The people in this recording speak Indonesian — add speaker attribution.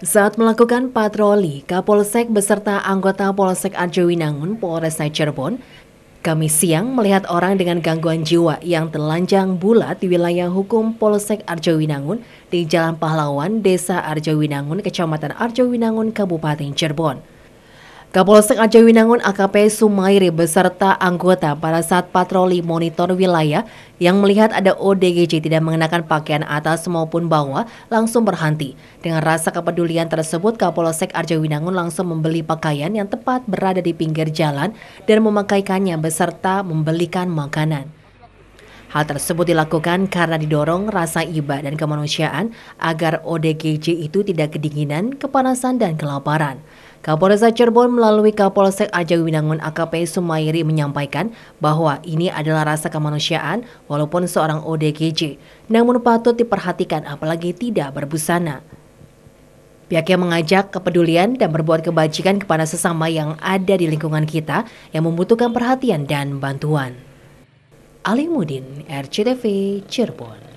Speaker 1: Saat melakukan patroli, Kapolsek beserta anggota Polsek Arjowinangun, Polres Cirebon, kami siang melihat orang dengan gangguan jiwa yang telanjang bulat di wilayah hukum Polsek Arjowinangun di Jalan Pahlawan, Desa Arjowinangun, Kecamatan Arjowinangun, Kabupaten Cirebon. Kapolsek Aceh Winangun AKP Sumairi beserta anggota pada saat patroli monitor wilayah yang melihat ada ODGJ tidak mengenakan pakaian atas maupun bawah langsung berhenti. Dengan rasa kepedulian tersebut, Kapolsek Aceh Winangun langsung membeli pakaian yang tepat berada di pinggir jalan dan memakaikannya beserta membelikan makanan. Hal tersebut dilakukan karena didorong rasa iba dan kemanusiaan agar ODGJ itu tidak kedinginan, kepanasan, dan kelaparan. Kapolres Cirebon melalui Kapolsek Aja Winangun AKP Sumairi menyampaikan bahwa ini adalah rasa kemanusiaan walaupun seorang ODGJ, namun patut diperhatikan apalagi tidak berbusana. Pihaknya mengajak kepedulian dan berbuat kebajikan kepada sesama yang ada di lingkungan kita yang membutuhkan perhatian dan bantuan. Ali Mudin, RCTV, Cirebon.